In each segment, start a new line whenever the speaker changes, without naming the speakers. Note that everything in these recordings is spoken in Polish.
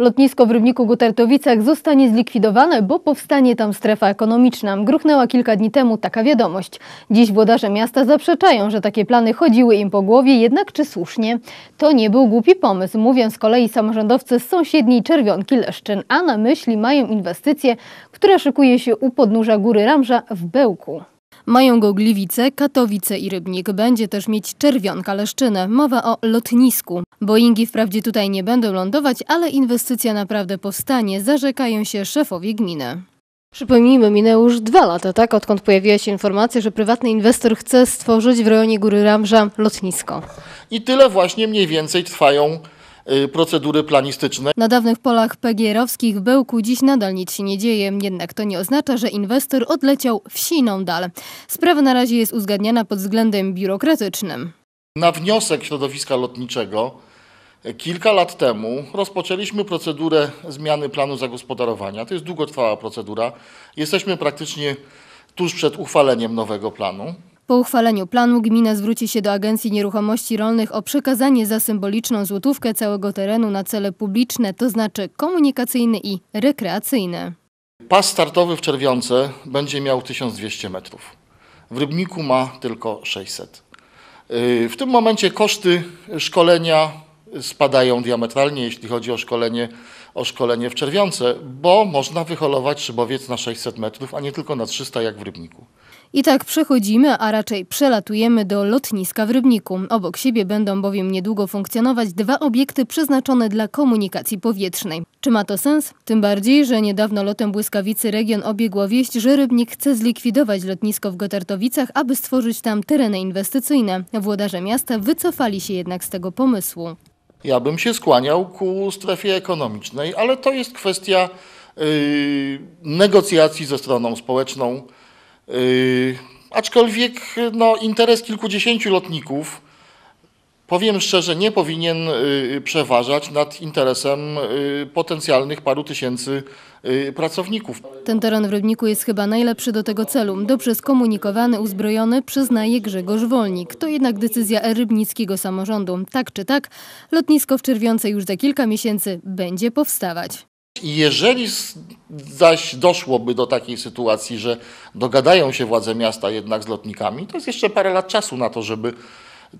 Lotnisko w Rybniku Gutertowicach zostanie zlikwidowane, bo powstanie tam strefa ekonomiczna. Gruchnęła kilka dni temu taka wiadomość. Dziś włodarze miasta zaprzeczają, że takie plany chodziły im po głowie, jednak czy słusznie? To nie był głupi pomysł, mówią z kolei samorządowcy z sąsiedniej Czerwionki Leszczyn, a na myśli mają inwestycje, które szykuje się u podnóża góry Ramża w Bełku. Mają go Gliwice, Katowice i Rybnik. Będzie też mieć Czerwionka Leszczynę. Mowa o lotnisku. Boeingi wprawdzie tutaj nie będą lądować, ale inwestycja naprawdę powstanie, zarzekają się szefowie gminy. Przypomnijmy, minęły już dwa lata, tak, odkąd pojawiła się informacja, że prywatny inwestor chce stworzyć w rejonie Góry Ramża lotnisko.
I tyle właśnie mniej więcej trwają Y, procedury planistyczne. Na
dawnych polach pegierowskich Bełku dziś nadal nic się nie dzieje, jednak to nie oznacza, że inwestor odleciał w siną dal. Sprawa na razie jest uzgadniana pod względem biurokratycznym.
Na wniosek środowiska lotniczego e, Kilka lat temu rozpoczęliśmy procedurę zmiany planu zagospodarowania. To jest długotrwała procedura. Jesteśmy praktycznie tuż przed uchwaleniem nowego planu.
Po uchwaleniu planu gmina zwróci się do Agencji Nieruchomości Rolnych o przekazanie za symboliczną złotówkę całego terenu na cele publiczne, to znaczy komunikacyjne i rekreacyjne.
Pas startowy w Czerwiące będzie miał 1200 metrów. W Rybniku ma tylko 600. Y, w tym momencie koszty szkolenia spadają diametralnie, jeśli chodzi o szkolenie, o szkolenie w Czerwiące, bo można wyholować szybowiec na 600 metrów, a nie tylko na 300 jak w Rybniku.
I tak przechodzimy, a raczej przelatujemy do lotniska w Rybniku. Obok siebie będą bowiem niedługo funkcjonować dwa obiekty przeznaczone dla komunikacji powietrznej. Czy ma to sens? Tym bardziej, że niedawno lotem błyskawicy region obiegła wieść, że Rybnik chce zlikwidować lotnisko w Gotartowicach, aby stworzyć tam tereny inwestycyjne. Włodarze miasta wycofali się jednak z tego pomysłu.
Ja bym się skłaniał ku strefie ekonomicznej, ale to jest kwestia y, negocjacji ze stroną społeczną. Y, aczkolwiek no, interes kilkudziesięciu lotników powiem szczerze, nie powinien y, y, przeważać nad interesem y, potencjalnych paru tysięcy pracowników.
Ten teren w Rybniku jest chyba najlepszy do tego celu. Dobrze skomunikowany, uzbrojony, przyznaje Grzegorz Wolnik. To jednak decyzja rybnickiego samorządu. Tak czy tak, lotnisko w Czerwiącej już za kilka miesięcy będzie powstawać.
Jeżeli zaś doszłoby do takiej sytuacji, że dogadają się władze miasta jednak z lotnikami, to jest jeszcze parę lat czasu na to, żeby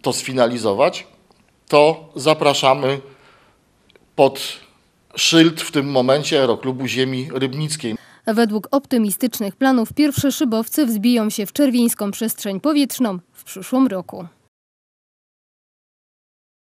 to sfinalizować, to zapraszamy pod szyld w tym momencie Aeroklubu Ziemi Rybnickiej.
Według optymistycznych planów pierwsze szybowce wzbiją się w czerwieńską przestrzeń powietrzną w przyszłym roku.